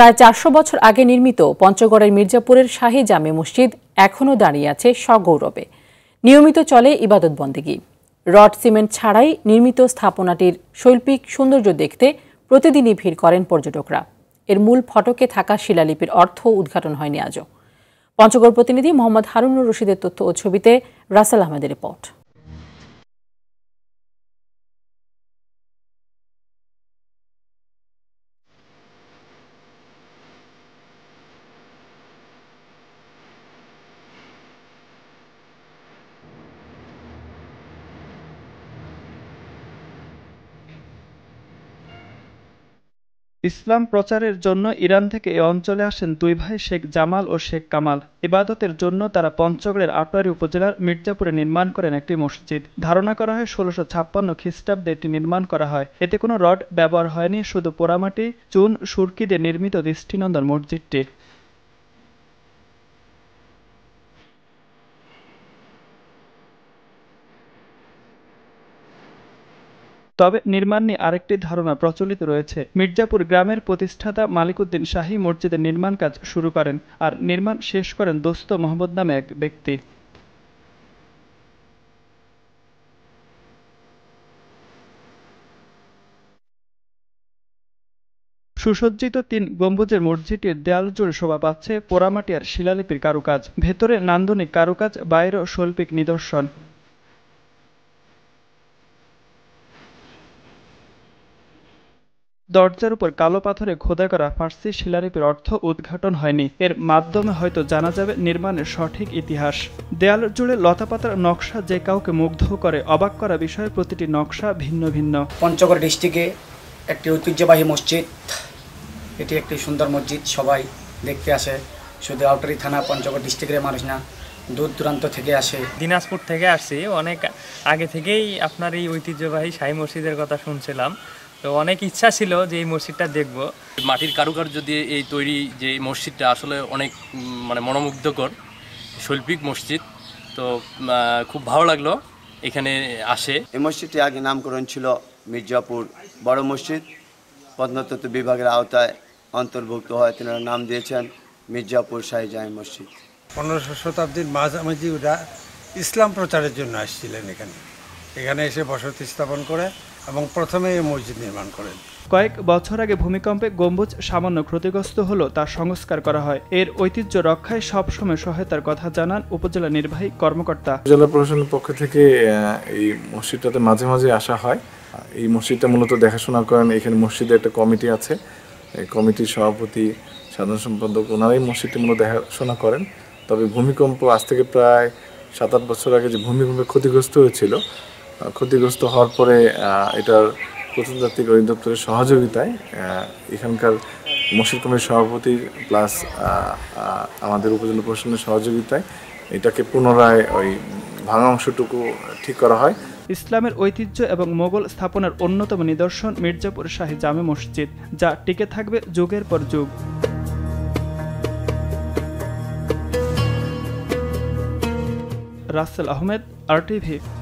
প্রায় চারশো বছর আগে নির্মিত পঞ্চগড়ের মির্জাপুরের শাহী জামে মসজিদ এখনও দাঁড়িয়ে আছে সগৌরবে নিয়মিত চলে ইবাদত বন্দেগী রড সিমেন্ট ছাড়াই নির্মিত স্থাপনাটির শৈল্পিক সৌন্দর্য দেখতে প্রতিদিনই ভিড় করেন পর্যটকরা এর মূল ফটকে থাকা শিলালিপির অর্থ উদ্ঘাটন হয়নি আজও পঞ্চগড় প্রতিনিধি মোহাম্মদ হারুনুর রশিদের তথ্য ও ছবিতে রাসেল আহমেদের রিপোর্ট ইসলাম প্রচারের জন্য ইরান থেকে এ অঞ্চলে আসেন দুই ভাই শেখ জামাল ও শেখ কামাল ইবাদতের জন্য তারা পঞ্চগড়ের আটোয়ারি উপজেলার মির্জাপুরে নির্মাণ করেন একটি মসজিদ ধারণা করা হয় ষোলোশো ছাপ্পান্ন খ্রিস্টাব্দে এটি নির্মাণ করা হয় এতে কোনো রড ব্যবহার হয়নি শুধু পোড়ামাটি চুন সুরকি দিয়ে নির্মিত দৃষ্টিনন্দন মসজিদটি তবে নির্মাণ নিয়ে আরেকটি ধারণা প্রচলিত রয়েছে মির্জাপুর গ্রামের প্রতিষ্ঠাতা মালিকউদ্দিন শাহী মসজিদের নির্মাণ কাজ শুরু করেন আর নির্মাণ শেষ করেন দোস্ত মোহাম্মদ নামে এক ব্যক্তি সুসজ্জিত তিন গম্বুজের মসজিদটির দেয়াল জুড়ে শোভা পাচ্ছে পোড়ামাটি আর শিলালিপির কারুকাজ ভেতরে নান্দনিক কারুকাজ বাইরেও শৈল্পিক নিদর্শন দরজার উপর কালো পাথরে খোদা করা ফার্সি শিলালিপির অর্থ উদ্ঘাটন হয়নি এর মাধ্যমে হয়তো জানা যাবে নির্মাণের সঠিক ইতিহাস দেয়াল জুড়ে লতাপাতার নকশা যে কাউকে মুগ্ধ করে অবাক করা বিষয়ে প্রতিটি নকশা ভিন্ন ভিন্ন পঞ্চগড় ডিস্ট্রিক্টে একটি ঐতিহ্যবাহী মসজিদ এটি একটি সুন্দর মসজিদ সবাই দেখতে আসে শুধু আউটারি থানা পঞ্চগড় ডিস্ট্রিক্টের মানুষ না দূর দূরান্ত থেকে আসে দিনাজপুর থেকে আসছি অনেক আগে থেকেই আপনার এই ঐতিহ্যবাহী সাই মসজিদের কথা শুনছিলাম তো অনেক ইচ্ছা ছিল যে এই মসজিদটা দেখব মাটির কারুকার্য দিয়ে এই তৈরি যে এই মসজিদটা আসলে অনেক মানে মনোমুগ্ধকর শৈল্পিক মসজিদ তো খুব ভালো লাগলো এখানে আসে এই মসজিদটি আগে নামকরণ ছিল মির্জাপুর বড় মসজিদ প্রত্নতত্ত্ব বিভাগের আওতায় অন্তর্ভুক্ত হয় তিনি নাম দিয়েছেন মির্জাপুর শাহিজাহ মসজিদ পনেরোশো শতাব্দীর মাঝামাঝি ওরা ইসলাম প্রচারের জন্য আসছিলেন এখানে এখানে এসে বসতি স্থাপন করে এবং প্রথমে এই মসজিদ নির্মাণ করেন কয়েক বছর আগে ভূমিকম্পে গম্বুজ সামান্য ক্ষতিগ্রস্ত হলো তার সংস্কার করা হয় এর ঐতিহ্য রক্ষায় সবসময় সহায়তার কথা জানান উপজেলা নির্বাহী কর্মকর্তা জেলা প্রশাসনের পক্ষ থেকে এই মসজিদটাতে মাঝে মাঝে আসা হয় এই মসজিদটা মূলত দেখাশোনা করেন এখানে মসজিদে একটা কমিটি আছে এই কমিটির সভাপতি সাধারণ সম্পাদক ওনারাই মসজিদটি মূলত দেখাশোনা করেন তবে ভূমিকম্প আজ থেকে প্রায় সাত আট বছর আগে যে ভূমিকম্পে ক্ষতিগ্রস্ত হয়েছিল ক্ষতিগ্রস্ত হওয়ার পরে এটার প্রত্নতাত্ত্বিক অধিদপ্তরের সহযোগিতায় এখানকার মসজিদ কমিটির সভাপতি প্লাস আমাদের উপজেলা প্রশাসনের সহযোগিতায় এটাকে পুনরায় ওই ভাঙা অংশটুকু ঠিক করা হয় ইসলামের ঐতিহ্য এবং মোগল স্থাপনার অন্যতম নিদর্শন মির্জাপুর শাহী জামে মসজিদ যা টিকে থাকবে যুগের পর যুগ রাসেল আহমেদ আর টিভি